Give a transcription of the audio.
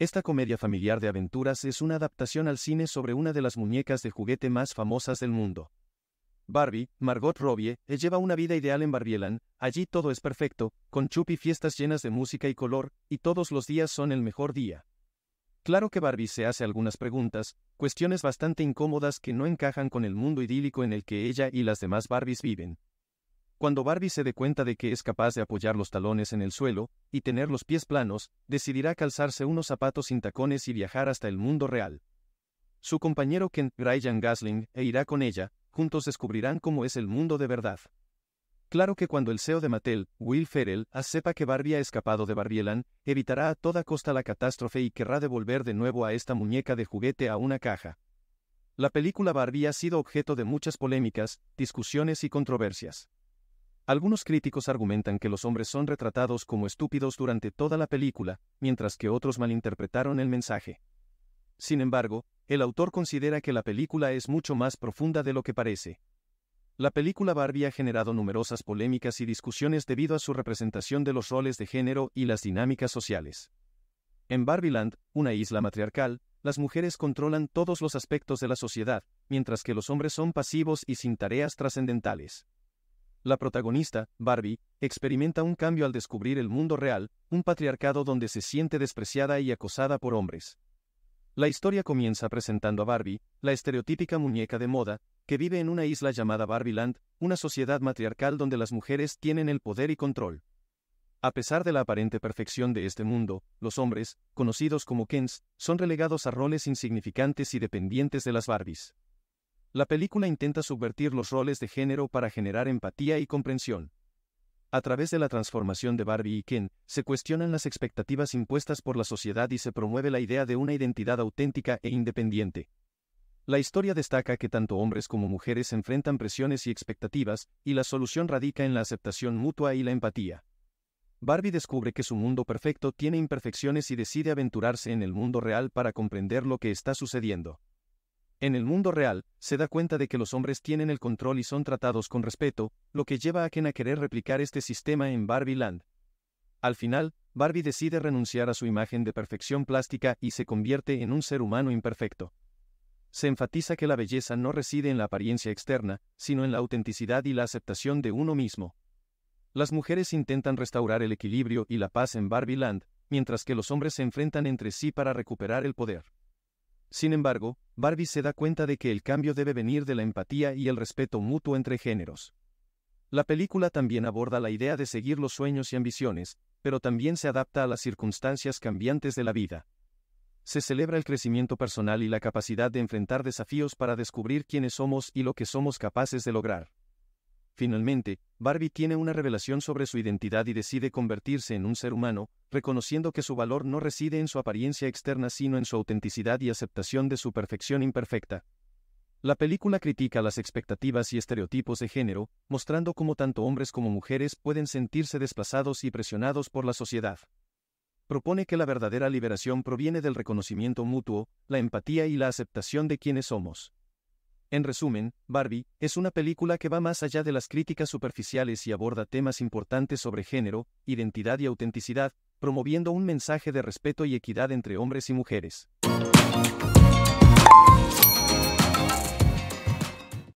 Esta comedia familiar de aventuras es una adaptación al cine sobre una de las muñecas de juguete más famosas del mundo. Barbie, Margot Robbie, eh, lleva una vida ideal en Barbieland, allí todo es perfecto, con chupi fiestas llenas de música y color, y todos los días son el mejor día. Claro que Barbie se hace algunas preguntas, cuestiones bastante incómodas que no encajan con el mundo idílico en el que ella y las demás Barbies viven, cuando Barbie se dé cuenta de que es capaz de apoyar los talones en el suelo, y tener los pies planos, decidirá calzarse unos zapatos sin tacones y viajar hasta el mundo real. Su compañero Ken, Ryan Gasling, e irá con ella, juntos descubrirán cómo es el mundo de verdad. Claro que cuando el CEO de Mattel, Will Ferrell, sepa que Barbie ha escapado de Barbieland, evitará a toda costa la catástrofe y querrá devolver de nuevo a esta muñeca de juguete a una caja. La película Barbie ha sido objeto de muchas polémicas, discusiones y controversias. Algunos críticos argumentan que los hombres son retratados como estúpidos durante toda la película, mientras que otros malinterpretaron el mensaje. Sin embargo, el autor considera que la película es mucho más profunda de lo que parece. La película Barbie ha generado numerosas polémicas y discusiones debido a su representación de los roles de género y las dinámicas sociales. En Barbieland, una isla matriarcal, las mujeres controlan todos los aspectos de la sociedad, mientras que los hombres son pasivos y sin tareas trascendentales. La protagonista, Barbie, experimenta un cambio al descubrir el mundo real, un patriarcado donde se siente despreciada y acosada por hombres. La historia comienza presentando a Barbie, la estereotípica muñeca de moda, que vive en una isla llamada Barbieland, una sociedad matriarcal donde las mujeres tienen el poder y control. A pesar de la aparente perfección de este mundo, los hombres, conocidos como Kens, son relegados a roles insignificantes y dependientes de las Barbies. La película intenta subvertir los roles de género para generar empatía y comprensión. A través de la transformación de Barbie y Ken, se cuestionan las expectativas impuestas por la sociedad y se promueve la idea de una identidad auténtica e independiente. La historia destaca que tanto hombres como mujeres enfrentan presiones y expectativas, y la solución radica en la aceptación mutua y la empatía. Barbie descubre que su mundo perfecto tiene imperfecciones y decide aventurarse en el mundo real para comprender lo que está sucediendo. En el mundo real, se da cuenta de que los hombres tienen el control y son tratados con respeto, lo que lleva a Ken a querer replicar este sistema en Barbie Land. Al final, Barbie decide renunciar a su imagen de perfección plástica y se convierte en un ser humano imperfecto. Se enfatiza que la belleza no reside en la apariencia externa, sino en la autenticidad y la aceptación de uno mismo. Las mujeres intentan restaurar el equilibrio y la paz en Barbie Land, mientras que los hombres se enfrentan entre sí para recuperar el poder. Sin embargo, Barbie se da cuenta de que el cambio debe venir de la empatía y el respeto mutuo entre géneros. La película también aborda la idea de seguir los sueños y ambiciones, pero también se adapta a las circunstancias cambiantes de la vida. Se celebra el crecimiento personal y la capacidad de enfrentar desafíos para descubrir quiénes somos y lo que somos capaces de lograr. Finalmente, Barbie tiene una revelación sobre su identidad y decide convertirse en un ser humano, reconociendo que su valor no reside en su apariencia externa sino en su autenticidad y aceptación de su perfección imperfecta. La película critica las expectativas y estereotipos de género, mostrando cómo tanto hombres como mujeres pueden sentirse desplazados y presionados por la sociedad. Propone que la verdadera liberación proviene del reconocimiento mutuo, la empatía y la aceptación de quienes somos. En resumen, Barbie es una película que va más allá de las críticas superficiales y aborda temas importantes sobre género, identidad y autenticidad, promoviendo un mensaje de respeto y equidad entre hombres y mujeres.